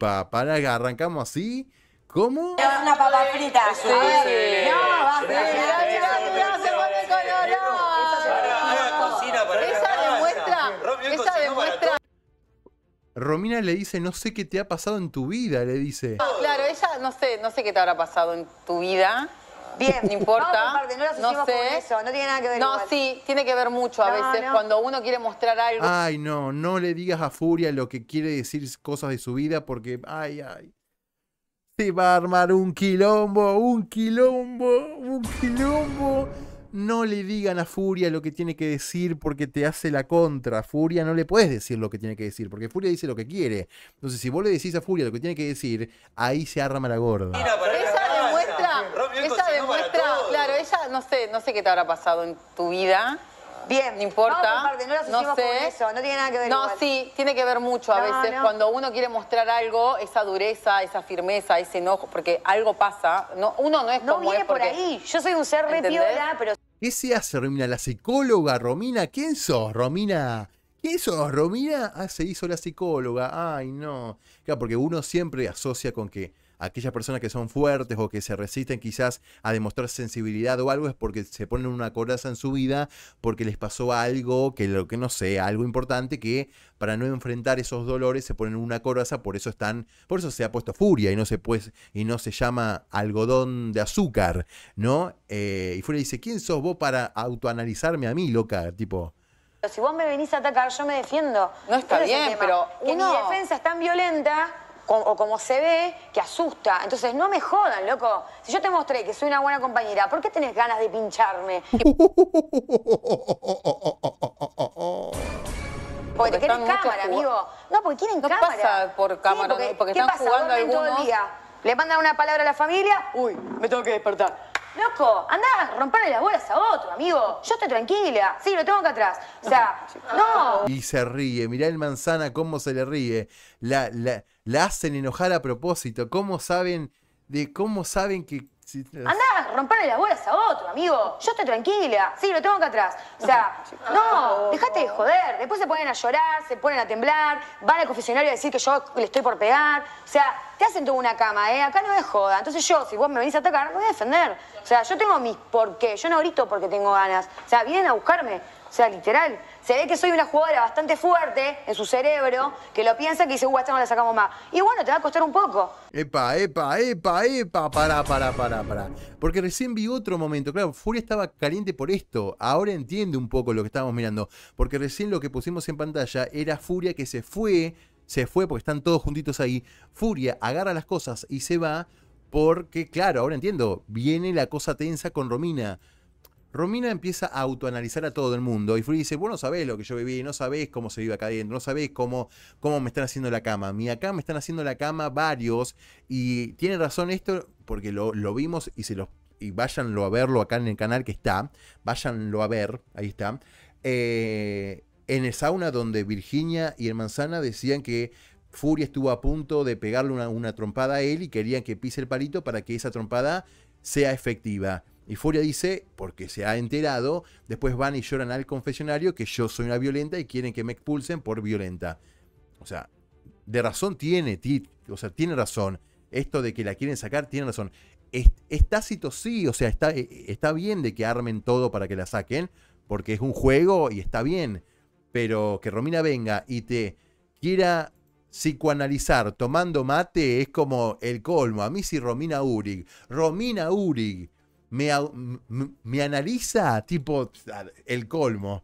papá. Arrancamos así. ¿Cómo? Una papa frita. Sí. No, va a se vuelve colorado. Esa demuestra. Esa demuestra. Romina le dice, no sé qué te ha pasado en tu vida, le dice. Ah, claro, ella no sé, no sé qué te habrá pasado en tu vida, Bien, no importa. no, sé. eso, no tiene nada que ver. No, sí, tiene que ver mucho a veces cuando uno quiere mostrar algo. Ay, no, no le digas a Furia lo que quiere decir cosas de su vida porque, ay, ay. Se va a armar un quilombo, un quilombo, un quilombo. No le digan a Furia lo que tiene que decir porque te hace la contra. Furia no le puedes decir lo que tiene que decir porque Furia dice lo que quiere. Entonces, si vos le decís a Furia lo que tiene que decir, ahí se arma la gorda. Mira, esa demuestra, no sé, no sé qué te habrá pasado en tu vida. Bien. No importa. Vamos no lo sé. eso, no tiene nada que ver No, sí, tiene que ver mucho a veces. Cuando uno quiere mostrar algo, esa dureza, esa firmeza, ese enojo, porque algo pasa. No, uno no es no como viene es porque, por ahí. Yo soy un ser repiola, pero... ¿Qué se hace, Romina? ¿La psicóloga, Romina? ¿Quién sos, Romina? ¿Quién sos, Romina? Ah, se hizo la psicóloga. Ay, no. Claro, porque uno siempre asocia con que aquellas personas que son fuertes o que se resisten quizás a demostrar sensibilidad o algo es porque se ponen una coraza en su vida porque les pasó algo que lo que no sé, algo importante que para no enfrentar esos dolores se ponen una coraza, por eso están, por eso se ha puesto furia y no se pues y no se llama algodón de azúcar, ¿no? Eh, y Furia dice, "¿Quién sos vos para autoanalizarme a mí, loca?" tipo si vos me venís a atacar, yo me defiendo. No está bien, pero una mi defensa es tan violenta o como se ve, que asusta. Entonces, no me jodan, loco. Si yo te mostré que soy una buena compañera, ¿por qué tenés ganas de pincharme? Porque, porque quieren cámara, amigo. No, porque quieren no cámara. Pasa por cámara, porque, ¿qué están pasa? jugando en todo el día. Le mandan una palabra a la familia, uy, me tengo que despertar loco, anda a romperle las bolas a otro, amigo. Yo estoy tranquila. Sí, lo tengo acá atrás. O sea, no. Y se ríe. Mirá el manzana cómo se le ríe. La, la, hacen enojar a propósito. ¿Cómo saben de cómo saben que... Anda romperle las bolas a otro, amigo. Yo estoy tranquila. Sí, lo tengo acá atrás. O sea, no, dejate de joder. Después se ponen a llorar, se ponen a temblar, van al confesionario a decir que yo le estoy por pegar. O sea, te hacen toda una cama, ¿eh? Acá no es joda. Entonces yo, si vos me venís a atacar, me voy a defender. O sea, yo tengo mis por qué. Yo no grito porque tengo ganas. O sea, vienen a buscarme. O sea, literal. Se ve que soy una jugadora bastante fuerte en su cerebro, que lo piensa que dice, uh, esta no la sacamos más. Y bueno, te va a costar un poco. Epa, epa, epa, epa, ¡Para! ¡Para! pará, pará. Porque recién vi otro momento. Claro, Furia estaba caliente por esto. Ahora entiende un poco lo que estábamos mirando. Porque recién lo que pusimos en pantalla era Furia que se fue. Se fue porque están todos juntitos ahí. Furia agarra las cosas y se va. Porque, claro, ahora entiendo. Viene la cosa tensa con Romina. Romina empieza a autoanalizar a todo el mundo y Fury dice, bueno no sabés lo que yo viví, no sabés cómo se vive acá adentro, no sabés cómo, cómo me están haciendo la cama. Mi acá me están haciendo la cama varios y tiene razón esto porque lo, vimos y se los y váyanlo a verlo acá en el canal que está, váyanlo a ver, ahí está. Eh, en el sauna donde Virginia y el Manzana decían que Furia estuvo a punto de pegarle una trompada a él y querían que pise el palito para que esa trompada sea efectiva. Y Furia dice, porque se ha enterado, después van y lloran al confesionario que yo soy una violenta y quieren que me expulsen por violenta. O sea, de razón tiene, tit o sea, tiene razón. Esto de que la quieren sacar tiene razón. estácito sí, o sea, está, eh, está bien de que armen todo para que la saquen, porque es un juego y está bien. Pero que Romina venga y te quiera psicoanalizar tomando mate es como el colmo. A mí sí Romina Urig. Romina Urig me, analiza tipo el colmo.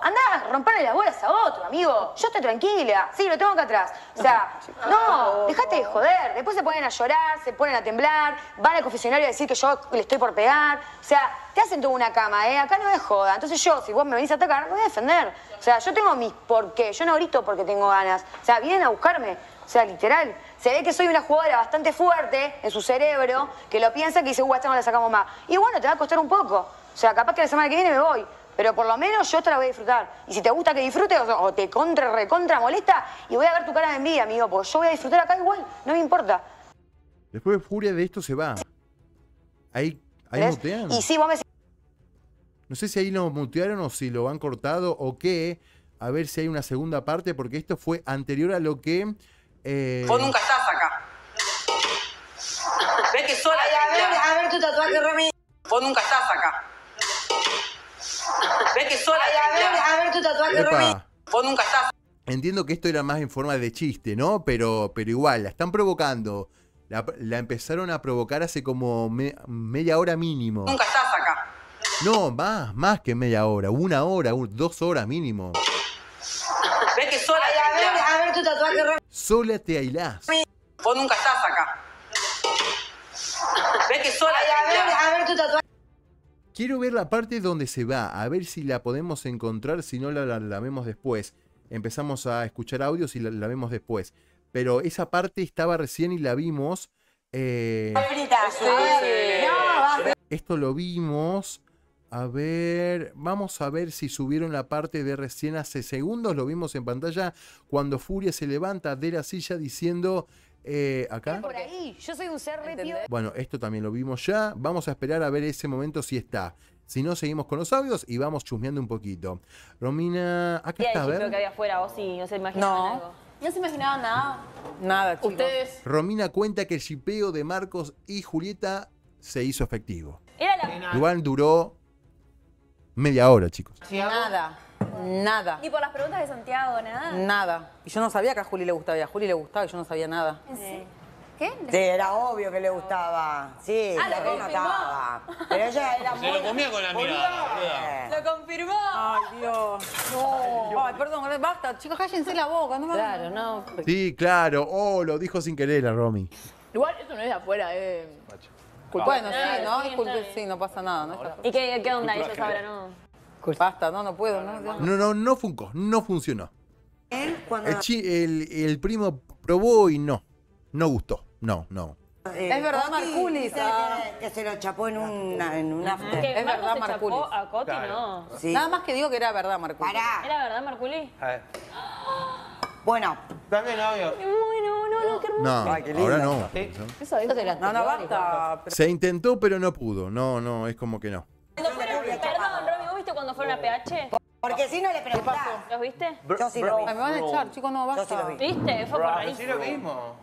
andá a romperle las bolas a otro, amigo. Yo estoy tranquila. Sí, lo tengo acá atrás. O sea, no, dejate de joder. Después se ponen a llorar, se ponen a temblar, van al confesionario a decir que yo le estoy por pegar. O sea, te hacen toda una cama, ¿eh? Acá no es joda. Entonces yo, si vos me venís a atacar, me voy a defender. O sea, yo tengo mis por qué. Yo no grito porque tengo ganas. O sea, vienen a buscarme. O sea, literal. Se ve que soy una jugadora bastante fuerte en su cerebro, que lo piensa, que dice, uy, esta no la sacamos más. Y bueno, te va a costar un poco. O sea, capaz que la semana que viene me voy. Pero por lo menos yo te la voy a disfrutar. Y si te gusta que disfrutes o te contra, recontra, molesta, y voy a ver tu cara de envidia, amigo, porque yo voy a disfrutar acá igual, no me importa. Después de Furia de esto se va. Ahí, ahí mutean. Y sí, No sé si ahí lo mutearon o si lo han cortado o qué. A ver si hay una segunda parte, porque esto fue anterior a lo que eh... Vos nunca estás acá. Ves que sola. Ay, a, ver, a ver tu tatuaje, Romy. Vos nunca estás acá. Ves que sola. Ay, a, ver, a ver tu tatuaje, Epa. Romy. Vos nunca estás. Entiendo que esto era más en forma de chiste, ¿no? Pero, pero igual, la están provocando. La, la empezaron a provocar hace como media hora mínimo. Nunca estás acá. No, más, más que media hora, una hora, dos horas mínimo. Ves que sola. Ay, a, ver, a ver tu tatuaje, Romy sola te ailás. Vos nunca estás acá. Vete sola a, ver, tu tatuaje. Quiero ver la parte donde se va, a ver si la podemos encontrar, si no la, vemos después. Empezamos a escuchar audios y la, vemos después. Pero esa parte estaba recién y la vimos. Eh, esto lo vimos. A ver, vamos a ver si subieron la parte de recién hace segundos, lo vimos en pantalla, cuando Furia se levanta de la silla diciendo, eh, acá. Por yo soy un ser Bueno, esto también lo vimos ya, vamos a esperar a ver ese momento si está. Si no, seguimos con los audios y vamos chusmeando un poquito. Romina, acá está, a ver. sí, no se imaginaban no. No se imaginaba nada. Nada, chicos. Ustedes. Romina cuenta que el chipeo de Marcos y Julieta se hizo efectivo. Era la... Igual duró media hora, chicos. Nada. Nada. y por las preguntas de Santiago, nada. Nada. Y yo no sabía que a Juli le gustaba. Y a Juli le gustaba y yo no sabía nada. Sí. ¿Qué? Sí, era obvio que le gustaba. Sí, ah, lo confirmó. Pero ella era Se lo comía con la mirada. Lo confirmó. Ay, Dios. No. Ay, perdón, basta. Chicos, cállense la boca. No me claro, no. Sí, claro. Oh, lo dijo sin querer la Romy. Igual, eso no es de afuera, eh. Bueno, sí, ¿no? Sí, sí, no pasa nada, ¿no? ¿Y qué, qué onda ellos ahora? No. Basta, no, no puedo, ¿no? No, no, funcó, no funcionó. El, primo probó y no. No gustó. No, no. Eh, es verdad, Marculi. Marculis, que- se lo chapó en un, en ah, Es verdad, se chapó a Coti, no. Nada más que digo que era verdad, Marculi. ¿Era verdad, Marculi? A ver. Bueno, también obvio Bueno, no, no, qué hermoso. No, Ay, qué ahora no. ¿Sí? Eso es de No, no, basta. Se intentó, pero no pudo. No, no, es como que no. Cuando fueron, perdón, Romy, ¿vos viste cuando fueron a PH? Oh. Porque si no le preguntás. ¿Los viste? Yo sí los vi. Me van a echar, chicos, no, basta. Yo sí ¿Viste? Fue por ahí. Sí lo mismo.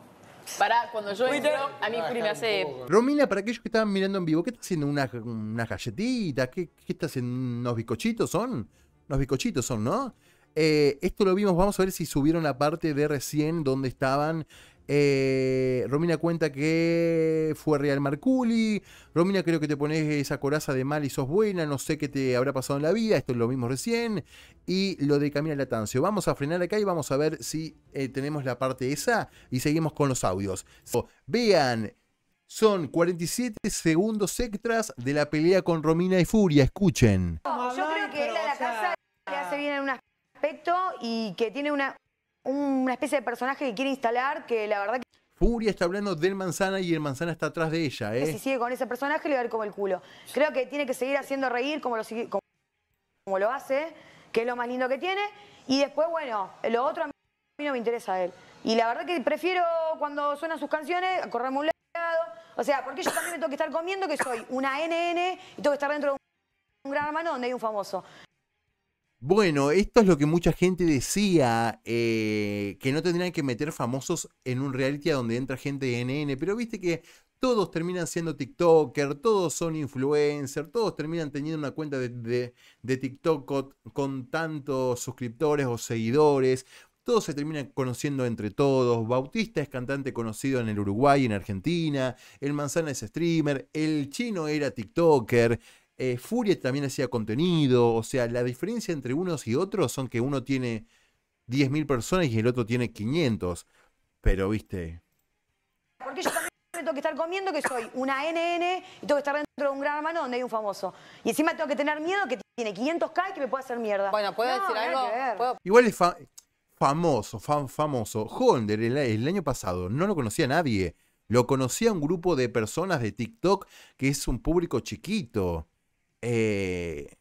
Pará, cuando yo entro, a mí Juli me hace... Romina, para aquellos que estaban mirando en vivo, ¿qué está haciendo? ¿Unas una galletitas? ¿Qué, ¿Qué está haciendo? ¿Unos bizcochitos son? Unos bizcochitos son, ¿no? Eh, esto lo vimos, vamos a ver si subieron la parte de recién donde estaban. Eh, Romina cuenta que fue Real Marculi. Romina, creo que te pones esa coraza de mal y sos buena. No sé qué te habrá pasado en la vida. Esto es lo mismo recién. Y lo de Camila Latancio. Vamos a frenar acá y vamos a ver si eh, tenemos la parte esa. Y seguimos con los audios. vean. Son 47 segundos extras de la pelea con Romina y Furia. Escuchen. yo creo que la casa hace bien unas aspecto y que tiene una, una especie de personaje que quiere instalar que la verdad que... Furia está hablando del manzana y el manzana está atrás de ella, ¿eh? Si sigue con ese personaje le va a ir como el culo. Creo que tiene que seguir haciendo reír como lo, como, lo hace, que es lo más lindo que tiene. Y después, bueno, lo otro a mí no me interesa a él. Y la verdad que prefiero cuando suenan sus canciones correrme un lado. O sea, porque yo también me tengo que estar comiendo que soy una NN y tengo que estar dentro de un gran hermano donde hay un famoso. Bueno, esto es lo que mucha gente decía, eh, que no tendrían que meter famosos en un reality donde entra gente de NN, pero viste que todos terminan siendo TikToker, todos son influencers, todos terminan teniendo una cuenta de, de, TikTok con, tantos suscriptores o seguidores. Todos se terminan conociendo entre todos. Bautista es cantante conocido en el Uruguay, en Argentina. El Manzana es streamer. El chino era TikToker. Eh, Furia también hacía contenido, o sea, la diferencia entre unos y otros son que uno tiene 10.000 personas y el otro tiene 500, pero viste... Porque yo también tengo que estar comiendo que soy una NN y tengo que estar dentro de un gran hermano donde hay un famoso. Y encima tengo que tener miedo que tiene 500k y que me pueda hacer mierda. Bueno, ¿puedo decir algo? Igual es famoso, famoso. Holder el, el año pasado no lo conocía nadie. Lo conocía un grupo de personas de TikTok que es un público chiquito. Eh,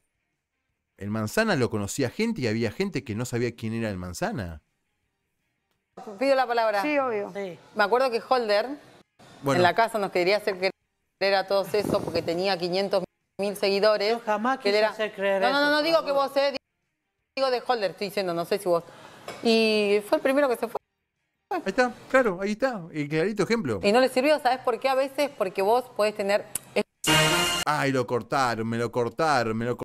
el manzana lo conocía gente y había gente que no sabía quién era el manzana. Pido la palabra. Sí, obvio. Me acuerdo que Holder en la casa nos quería hacer creer a todos eso porque tenía 500 mil seguidores. Yo jamás no, no, no, no digo que vos, eh, digo de Holder, estoy diciendo, no sé si vos. Y fue el primero que se fue. Ahí está, claro, ahí está, el clarito ejemplo. Y no le sirvió, ¿sabes por qué? A veces porque vos podés tener Ay, lo cortaron, me lo cortaron, me lo cortaron.